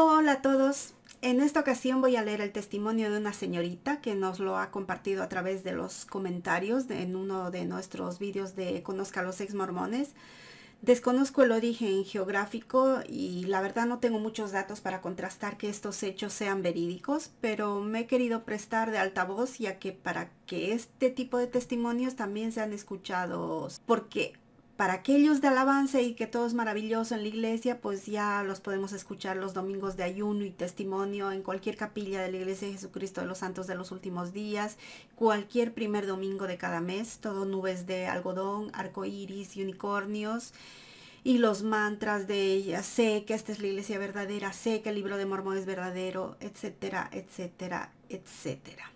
Hola a todos. En esta ocasión voy a leer el testimonio de una señorita que nos lo ha compartido a través de los comentarios en uno de nuestros vídeos de Conozca a los ex mormones. Desconozco el origen geográfico y la verdad no tengo muchos datos para contrastar que estos hechos sean verídicos, pero me he querido prestar de altavoz ya que para que este tipo de testimonios también sean escuchados, porque para aquellos de alabanza y que todo es maravilloso en la iglesia, pues ya los podemos escuchar los domingos de ayuno y testimonio en cualquier capilla de la iglesia de Jesucristo de los Santos de los Últimos Días, cualquier primer domingo de cada mes, todo nubes de algodón, iris y unicornios y los mantras de ella, sé que esta es la iglesia verdadera, sé que el libro de Mormón es verdadero, etcétera, etcétera, etcétera.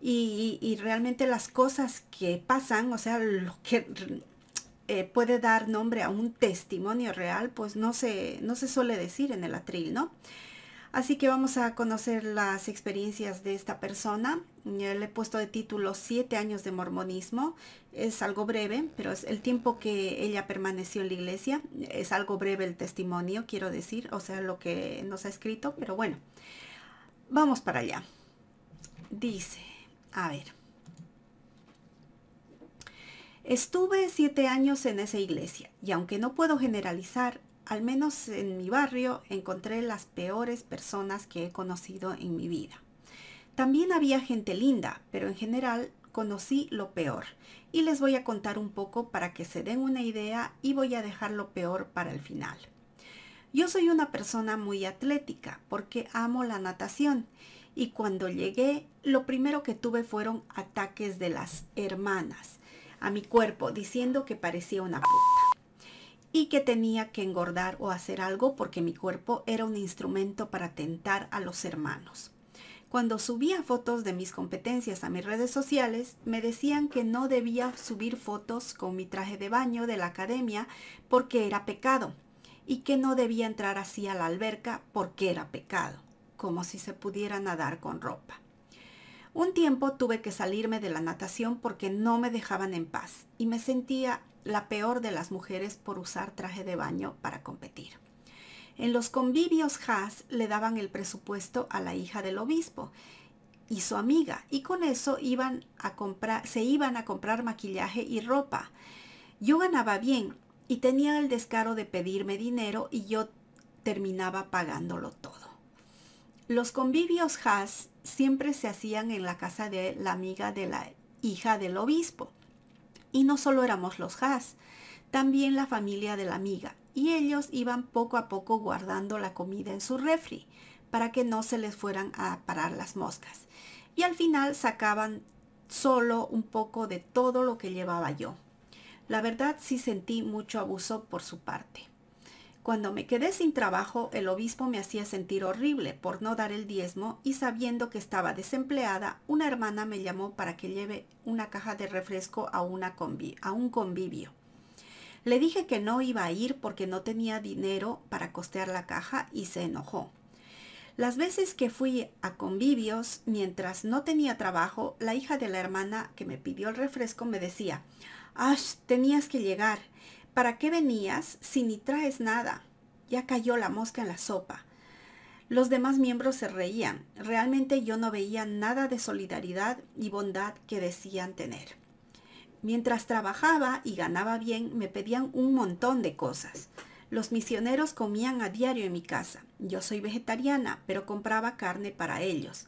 Y, y realmente las cosas que pasan, o sea, lo que eh, puede dar nombre a un testimonio real, pues no se, no se suele decir en el atril, ¿no? Así que vamos a conocer las experiencias de esta persona. Eh, le he puesto de título Siete años de mormonismo. Es algo breve, pero es el tiempo que ella permaneció en la iglesia. Es algo breve el testimonio, quiero decir, o sea, lo que nos ha escrito, pero bueno, vamos para allá. Dice, a ver. Estuve siete años en esa iglesia y aunque no puedo generalizar, al menos en mi barrio encontré las peores personas que he conocido en mi vida. También había gente linda, pero en general conocí lo peor y les voy a contar un poco para que se den una idea y voy a dejar lo peor para el final. Yo soy una persona muy atlética porque amo la natación y cuando llegué lo primero que tuve fueron ataques de las hermanas a mi cuerpo diciendo que parecía una puta y que tenía que engordar o hacer algo porque mi cuerpo era un instrumento para tentar a los hermanos. Cuando subía fotos de mis competencias a mis redes sociales, me decían que no debía subir fotos con mi traje de baño de la academia porque era pecado y que no debía entrar así a la alberca porque era pecado, como si se pudiera nadar con ropa. Un tiempo tuve que salirme de la natación porque no me dejaban en paz y me sentía la peor de las mujeres por usar traje de baño para competir. En los convivios Haas le daban el presupuesto a la hija del obispo y su amiga y con eso iban a comprar, se iban a comprar maquillaje y ropa. Yo ganaba bien y tenía el descaro de pedirme dinero y yo terminaba pagándolo todo. Los convivios Haas siempre se hacían en la casa de la amiga de la hija del obispo. Y no solo éramos los Has, también la familia de la amiga, y ellos iban poco a poco guardando la comida en su refri para que no se les fueran a parar las moscas. Y al final sacaban solo un poco de todo lo que llevaba yo. La verdad sí sentí mucho abuso por su parte. Cuando me quedé sin trabajo, el obispo me hacía sentir horrible por no dar el diezmo y sabiendo que estaba desempleada, una hermana me llamó para que lleve una caja de refresco a, un convivio. Le dije que no iba a ir porque no tenía dinero para costear la caja y se enojó. Las veces que fui a convivios mientras no tenía trabajo, la hija de la hermana que me pidió el refresco me decía, Ash, tenías que llegar. ¿Para qué venías si ni traes nada? Ya cayó la mosca en la sopa. Los demás miembros se reían. Realmente yo no veía nada de solidaridad y bondad que decían tener. Mientras trabajaba y ganaba bien, me pedían un montón de cosas. Los misioneros comían a diario en mi casa. Yo soy vegetariana, pero compraba carne para ellos.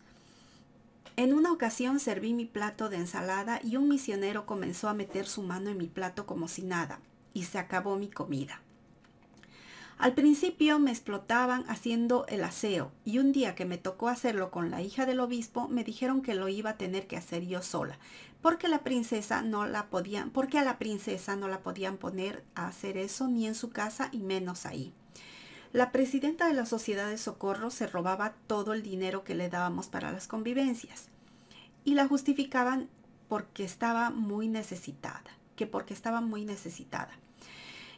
En una ocasión serví mi plato de ensalada y un misionero comenzó a meter su mano en mi plato como si nada y se acabó mi comida. Al principio me explotaban haciendo el aseo y un día que me tocó hacerlo con la hija del obispo me dijeron que lo iba a tener que hacer yo sola, porque la princesa no la porque a la princesa no la podían poner a hacer eso ni en su casa y menos ahí. La presidenta de la Sociedad de Socorro se robaba todo el dinero que le dábamos para las convivencias y la justificaban porque estaba muy necesitada, que porque estaba muy necesitada.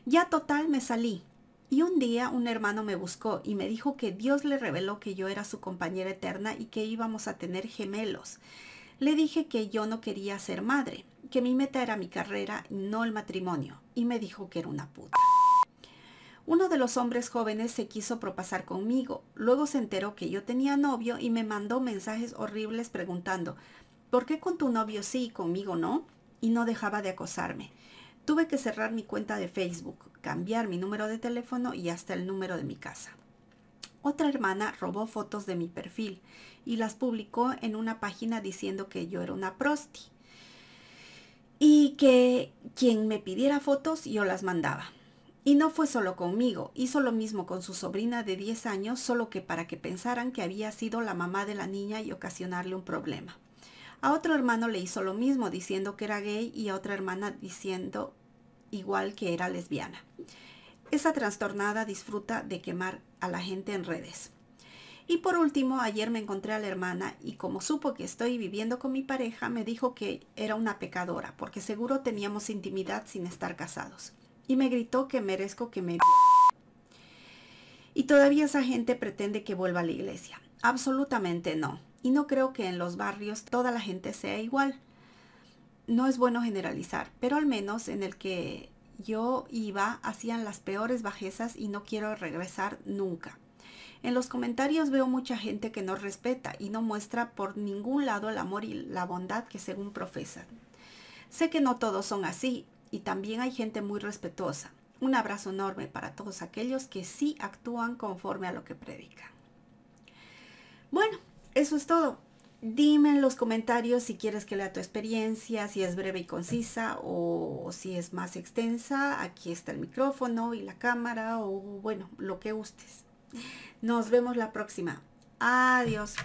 Ya total me salí. Y un día un hermano me buscó y me dijo que Dios le reveló que yo era su compañera eterna y que íbamos a tener gemelos. Le dije que yo no quería ser madre, que mi meta era mi carrera, no el matrimonio, y me dijo que era una puta. Uno de los hombres jóvenes se quiso propasar conmigo, luego se enteró que yo tenía novio y me mandó mensajes horribles preguntando, ¿por qué con tu novio sí y conmigo no? Y no dejaba de acosarme. Tuve que cerrar mi cuenta de Facebook, cambiar mi número de teléfono y hasta el número de mi casa. Otra hermana robó fotos de mi perfil y las publicó en una página diciendo que yo era una prosti y que quien me pidiera fotos yo las mandaba. Y no fue solo conmigo, hizo lo mismo con su sobrina de 10 años, solo que para que pensaran que había sido la mamá de la niña y ocasionarle un problema. A otro hermano le hizo lo mismo diciendo que era gay y a otra hermana diciendo igual que era lesbiana. Esa trastornada disfruta de quemar a la gente en redes. Y por último, ayer me encontré a la hermana y como supo que estoy viviendo con mi pareja, me dijo que era una pecadora, porque seguro teníamos intimidad sin estar casados. Y me gritó que merezco que me... Y todavía esa gente pretende que vuelva a la iglesia. Absolutamente no. Y no creo que en los barrios toda la gente sea igual no es bueno generalizar, pero al menos en el que yo iba hacían las peores bajezas y no quiero regresar nunca. En los comentarios veo mucha gente que no respeta y no muestra por ningún lado el amor y la bondad que según profesan. Sé que no todos son así y también hay gente muy respetuosa. Un abrazo enorme para todos aquellos que sí actúan conforme a lo que predican. Bueno, eso es todo. Dime en los comentarios si quieres que lea tu experiencia, si es breve y concisa o si es más extensa. Aquí está el micrófono y la cámara o bueno, lo que gustes. Nos vemos la próxima. Adiós.